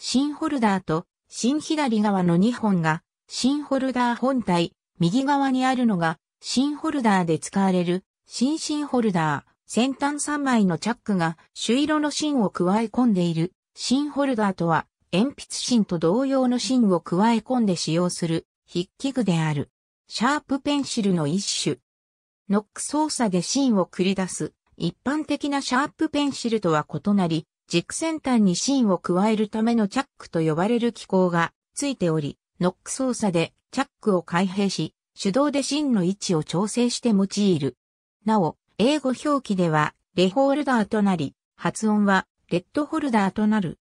新ホルダーと新左側の2本が新ホルダー本体、右側にあるのが新ホルダーで使われる新新ホルダー、先端3枚のチャックが朱色の芯を加え込んでいる新ホルダーとは鉛筆芯と同様の芯を加え込んで使用する筆記具である。シャープペンシルの一種。ノック操作で芯を繰り出す一般的なシャープペンシルとは異なり、軸先端に芯を加えるためのチャックと呼ばれる機構がついており、ノック操作でチャックを開閉し、手動で芯の位置を調整して用いる。なお、英語表記では、レホールダーとなり、発音は、レッドホルダーとなる。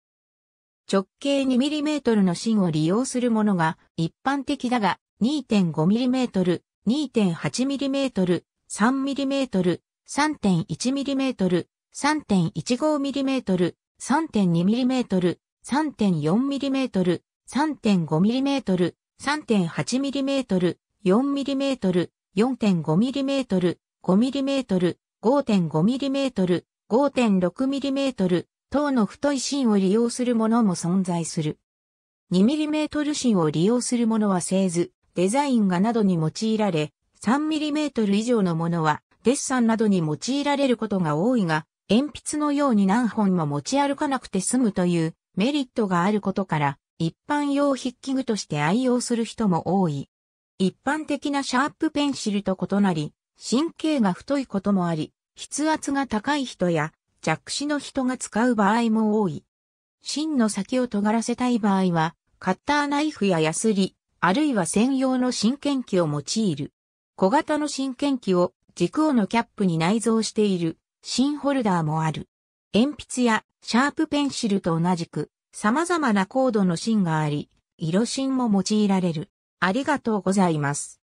直径 2mm の芯を利用するものが一般的だが、2.5mm、2.8mm、3mm、3.1mm、3.15mm、3.2mm、3.4mm、3.5mm、3.8mm、4mm、4.5mm、5mm、5.5mm、5.6mm 等の太い芯を利用するものも存在する。2mm 芯を利用するものは製図、デザイン画などに用いられ、3mm 以上のものはデッサンなどに用いられることが多いが、鉛筆のように何本も持ち歩かなくて済むというメリットがあることから、一般用筆記具として愛用する人も多い。一般的なシャープペンシルと異なり、神経が太いこともあり、筆圧が高い人や弱視の人が使う場合も多い。芯の先を尖らせたい場合は、カッターナイフやヤスリ、あるいは専用の真研機を用いる。小型の真研機を軸をのキャップに内蔵している新ホルダーもある。鉛筆やシャープペンシルと同じく様々なコードの芯があり、色芯も用いられる。ありがとうございます。